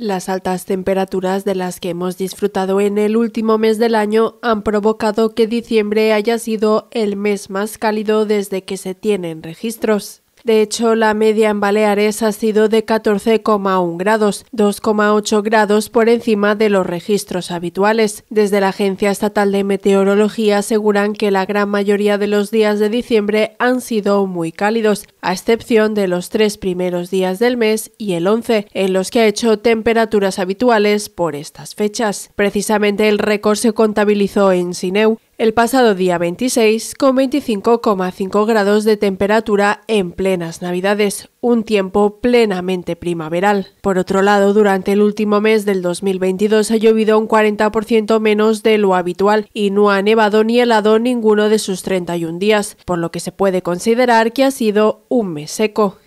Las altas temperaturas de las que hemos disfrutado en el último mes del año han provocado que diciembre haya sido el mes más cálido desde que se tienen registros. De hecho, la media en Baleares ha sido de 14,1 grados, 2,8 grados por encima de los registros habituales. Desde la Agencia Estatal de Meteorología aseguran que la gran mayoría de los días de diciembre han sido muy cálidos, a excepción de los tres primeros días del mes y el 11, en los que ha hecho temperaturas habituales por estas fechas. Precisamente el récord se contabilizó en Sineu, el pasado día 26 con 25,5 grados de temperatura en plenas Navidades, un tiempo plenamente primaveral. Por otro lado, durante el último mes del 2022 ha llovido un 40% menos de lo habitual y no ha nevado ni helado ninguno de sus 31 días, por lo que se puede considerar que ha sido un mes seco.